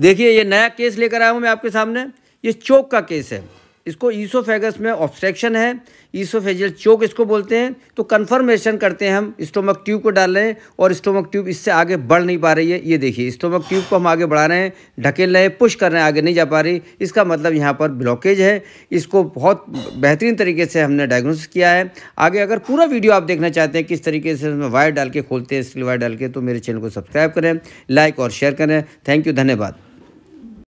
देखिए ये नया केस लेकर आया हूँ मैं आपके सामने ये चोक का केस है इसको ईसोफेगस में ऑब्स्ट्रेक्शन है ईसोफेजियल चोक इसको बोलते हैं तो कन्फर्मेशन करते हैं हम स्टोमक ट्यूब को डाल रहे हैं और स्टोमक ट्यूब इससे आगे बढ़ नहीं पा रही है ये देखिए स्टोमक ट्यूब को हम आगे बढ़ा रहे हैं ढकेल रहे हैं पुश कर रहे हैं आगे नहीं जा पा रही इसका मतलब यहाँ पर ब्लॉकेज है इसको बहुत बेहतरीन तरीके से हमने डायग्नोस किया है आगे अगर पूरा वीडियो आप देखना चाहते हैं किस तरीके से उसमें वायर डाल के खोलते हैं स्किल वायर डाल के तो मेरे चैनल को सब्सक्राइब करें लाइक और शेयर करें थैंक यू धन्यवाद